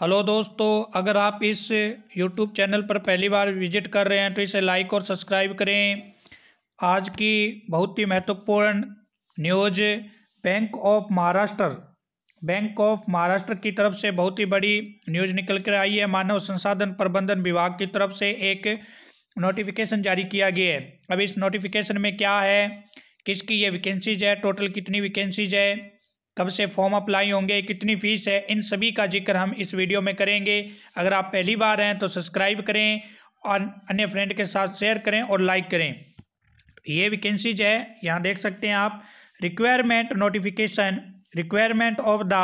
hello दोस्तों अगर आप इस यूट्यूब चैनल पर पहली बार विजिट कर रहे हैं तो इसे लाइक और सब्सक्राइब करें आज की बहुत ही महत्वपूर्ण news bank of Maharashtra bank of Maharashtra की तरफ से बहुत ही बड़ी न्यूज निकल कर आई है मानव संसाधन प्रबंधन विभाग की तरफ से एक नोटिफिकेशन जारी किया गया है अब इस नोटिफिकेशन में क्या है किसकी ये वैकेंसीज है टोटल कितनी वैकेंसीज है कब से फॉर्म अप्लाई होंगे कितनी फ़ीस है इन सभी का जिक्र हम इस वीडियो में करेंगे अगर आप पहली बार हैं तो सब्सक्राइब करें और अन्य फ्रेंड के साथ शेयर करें और लाइक करें तो ये वैकेंसीज है यहाँ देख सकते हैं आप requirement notification requirement of the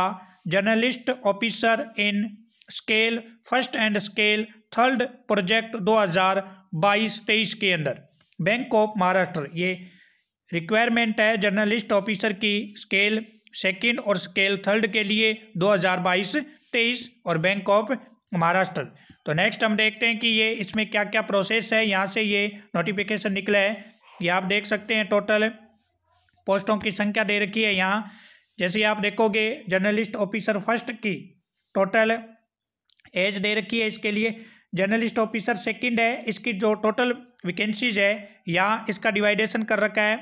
generalist officer in scale first and scale third project 2022-23 के अंदर बैंक ऑफ महाराष्ट्र ये रिक्वायरमेंट है जर्नलिस्ट ऑफिसर की स्केल सेकेंड और स्केल थर्ड के लिए 2022-23 और बैंक ऑफ महाराष्ट्र तो नेक्स्ट हम देखते हैं कि ये इसमें क्या क्या प्रोसेस है यहाँ से ये नोटिफिकेशन निकला है ये आप देख सकते हैं टोटल पोस्टों की संख्या दे रखी है यहाँ जैसे आप देखोगे जर्नलिस्ट ऑफिसर फर्स्ट की टोटल एज दे रखी है इसके लिए जर्नलिस्ट ऑफिसर सेकंड है इसकी जो टोटल वैकेंसीज है यहाँ इसका डिवाइडेशन कर रखा है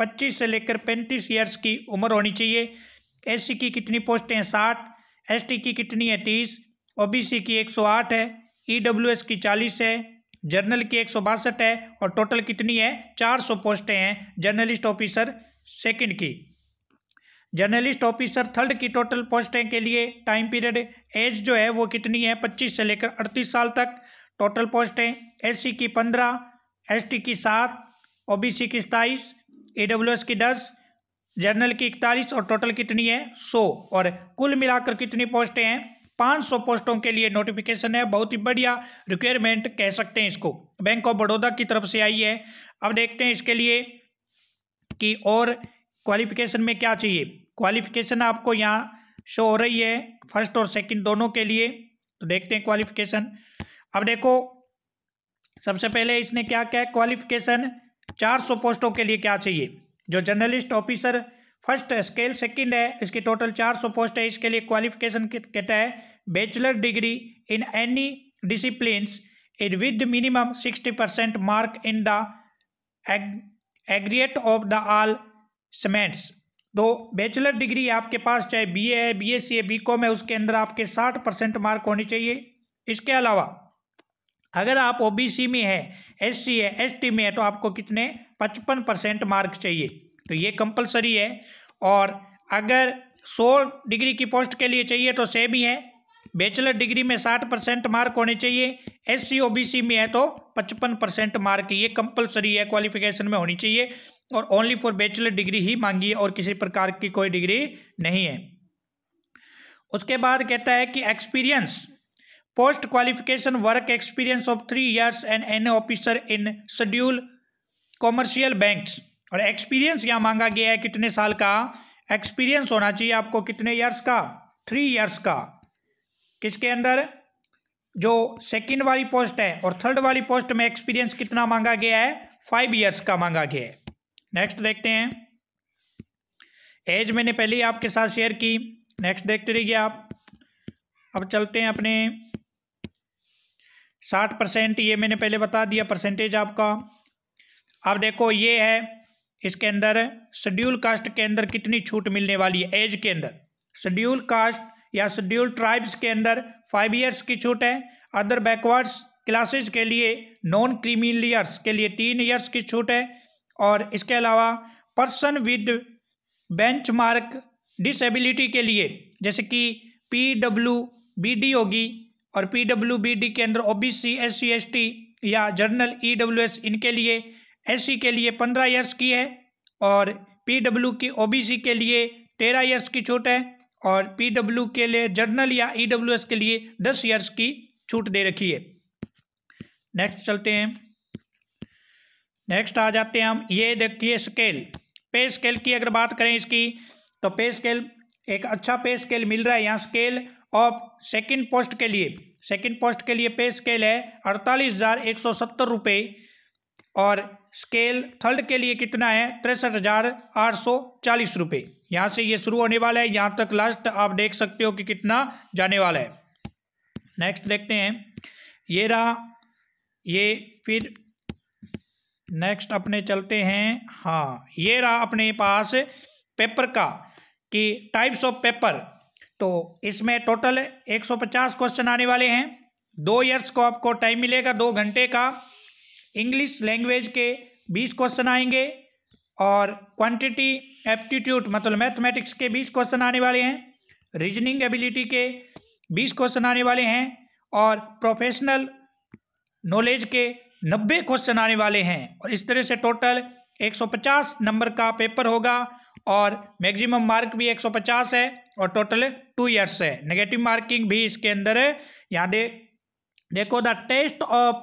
25 से लेकर 35 ईयर्स की उम्र होनी चाहिए एससी की कितनी पोस्टें हैं साठ एसटी की कितनी है तीस ओबीसी की एक सौ आठ है ईडब्ल्यूएस e की चालीस है जर्नल की एक सौ बासठ है और टोटल कितनी है चार सौ पोस्टें हैं जर्नलिस्ट ऑफिसर सेकंड की जर्नलिस्ट ऑफिसर थर्ड की टोटल पोस्टें के लिए टाइम पीरियड एज जो है वो कितनी है पच्चीस से लेकर अड़तीस साल तक टोटल पोस्टें एस की पंद्रह एस की सात ओ की सताईस ए डब्ल्यू एस की दस जर्नल की इकतालीस और टोटल कितनी है सौ और कुल मिलाकर कितनी पोस्टें हैं सौ पोस्टों के लिए नोटिफिकेशन है बहुत ही बढ़िया रिक्वायरमेंट कह सकते हैं इसको बैंक ऑफ बड़ौदा की तरफ से आई है अब देखते हैं इसके लिए कि और क्वालिफिकेशन में क्या चाहिए क्वालिफिकेशन आपको यहाँ शो हो रही है फर्स्ट और सेकंड दोनों के लिए तो देखते हैं क्वालिफिकेशन अब देखो सबसे पहले इसने क्या क्या है क्वालिफिकेशन 400 पोस्टों के लिए क्या चाहिए जो generalist officer first scale second है इसकी टोटल 400 पोस्ट है इसके लिए क्वालिफिकेशन कहता है bachelor degree in any discipline in with minimum 60 percent mark in the aggregate of the all semesters तो बैचलर डिग्री आपके पास चाहे बीए है बीएससी है बीकॉम है उसके अंदर आपके 60 परसेंट मार्क होने चाहिए इसके अलावा अगर आप ओबीसी में है एससी है एसटी में है तो आपको कितने पचपन परसेंट मार्क चाहिए तो ये कंपलसरी है और अगर सौ डिग्री की पोस्ट के लिए चाहिए तो सेम ही है बैचलर डिग्री में साठ परसेंट मार्क होने चाहिए एस सी ओ बी सी में है तो पचपन परसेंट मार्क ये कंपलसरी है क्वालिफिकेशन में होनी चाहिए और ओनली फॉर बैचलर डिग्री ही मांगी है और किसी प्रकार की कोई डिग्री नहीं है उसके बाद कहता है कि experience post qualification work experience of three years and an officer in schedule commercial bank और एक्सपीरियंस यहाँ मांगा गया है कितने साल का एक्सपीरियंस होना चाहिए आपको कितने ईयर्स का थ्री ईयर्स का किसके अंदर जो सेकंड वाली पोस्ट है और थर्ड वाली पोस्ट में एक्सपीरियंस कितना मांगा गया है फाइव ईयर्स का मांगा गया है नेक्स्ट देखते हैं एज मैंने पहले ही आपके साथ शेयर की नेक्स्ट देखते रहिए आप अब चलते हैं अपने साठ परसेंट ये मैंने पहले बता दिया परसेंटेज आपका अब देखो ये है इसके अंदर शेड्यूल कास्ट के अंदर कितनी छूट मिलने वाली है एज के अंदर शेड्यूल कास्ट या शेड्यूल ट्राइब्स के अंदर फाइव ईयर्स की छूट है अदर बैकवर्ड्स क्लासेज के लिए नॉन क्रीमिलियर्स के लिए तीन ईयर्स की छूट है और इसके अलावा पर्सन विद मार्क डिसेबिलिटी के लिए जैसे कि पी डब्ल्यू बी डी होगी और पी डब्ल्यू बी डी अंदर O B C S C S T या जर्नल ई डब्ल्यू एस इनके लिए एस सी के लिए पंद्रह ईयर्स की है और पी डब्ल्यू की ओ बी सी के लिए तेरह ईयर्स की छूट है और पी डब्ल्यू के लिए जर्नल या ई डब्ल्यू एस के लिए दस ईयर्स की छूट दे रखी है नेक्स्ट चलते हैं नेक्स्ट आ जाते हैं हम ये देखिए स्केल पे स्केल की अगर बात करें इसकी तो पे स्केल एक अच्छा पे स्केल मिल रहा है यहाँ स्केल ऑफ सेकेंड पोस्ट के लिए सेकेंड पोस्ट के लिए पे स्केल है अड़तालीस हज़ार एक सौ सत्तर रुपये और स्केल थर्ड के लिए कितना है तिरसठ हज़ार आठ सौ चालीस रुपये यहाँ से ये शुरू होने वाला है यहाँ तक लास्ट आप देख सकते हो कि कितना जाने वाला है नेक्स्ट देखते हैं ये रहा ये फिर नेक्स्ट अपने चलते हैं हाँ ये रहा अपने पास पेपर का कि टाइप्स ऑफ पेपर तो इसमें टोटल 150 क्वेश्चन आने वाले हैं दो ईयर्स को आपको टाइम मिलेगा दो घंटे का इंग्लिश लैंग्वेज के 20 क्वेश्चन आएंगे और क्वांटिटी एप्टीट्यूड मतलब मैथमेटिक्स के 20 क्वेश्चन आने वाले हैं रीजनिंग एबिलिटी के 20 क्वेश्चन आने वाले हैं और प्रोफेशनल नॉलेज के 90 क्वेश्चन आने वाले हैं और इस तरह से टोटल 150 नंबर का पेपर होगा और मैक्सिमम मार्क भी 150 है और टोटल टू ईयर्स है नेगेटिव मार्किंग भी इसके अंदर है यहाँ दे देखो the test of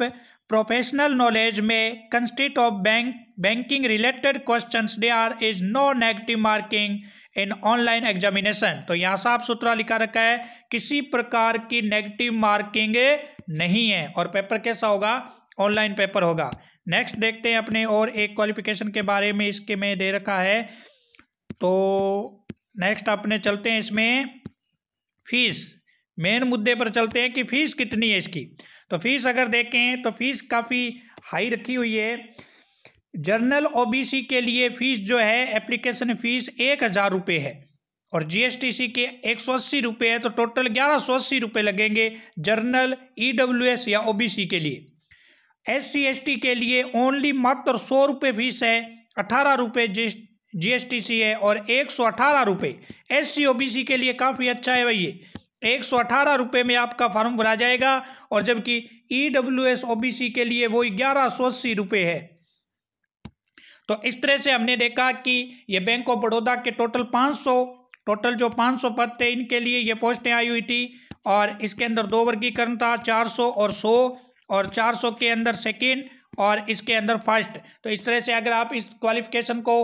professional knowledge में consist of bank banking related question there are is no negative marking in online examination तो यहाँ साफ सुथरा लिखा रखा है किसी प्रकार की नेगेटिव मार्किंग नहीं है और पेपर कैसा होगा ऑनलाइन पेपर होगा नेक्स्ट देखते हैं अपने और एक क्वालिफिकेशन के बारे में इसके में दे रखा है तो नेक्स्ट अपने चलते हैं इसमें फीस मेन मुद्दे पर चलते हैं कि फ़ीस कितनी है इसकी तो फीस अगर देखें तो फीस काफ़ी हाई रखी हुई है जर्नल ओबीसी के लिए फ़ीस जो है एप्लीकेशन फ़ीस एक हज़ार रुपये है और जीएसटीसी के एक सौ अस्सी रुपये है तो टोटल ग्यारह सौ अस्सी रुपये लगेंगे जर्नल ईडब्ल्यूएस e या ओबीसी के लिए एससी एसटी के लिए ओनली मात्र सौ रुपये फीस है अठारह रुपये जीएसटीसी है और एक सौ अठारह रुपये एस सी ओ बी सी के लिए काफ़ी अच्छा है भाई ये एक सौ अठारह रुपये में आपका फॉर्म भरा जाएगा और जबकि E W S O B C के लिए वो ग्यारह सौ अस्सी रुपये है तो इस तरह से हमने देखा कि ये बैंक ऑफ बड़ौदा के टोटल पाँच सौ टोटल जो पाँच सौ पद थे इनके लिए ये पोस्टें आई हुई थी और इसके अंदर दो वर्गीकरण था चार सौ और सौ और चार सौ के अंदर सेकेंड और इसके अंदर फर्स्ट तो इस तरह से अगर आप इस क्वालिफिकेशन को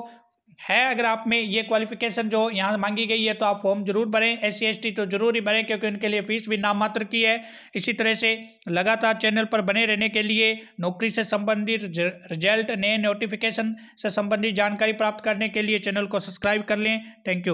है अगर आप में ये क्वालिफिकेशन जो यहाँ मांगी गई है तो आप फॉर्म जरूर भरें एस सी तो जरूर ही भरें क्योंकि उनके लिए फीस भी नाममात्र की है इसी तरह से लगातार चैनल पर बने रहने के लिए नौकरी से संबंधित रिजल्ट नए नोटिफिकेशन से संबंधित जानकारी प्राप्त करने के लिए चैनल को सब्सक्राइब कर लें थैंक यू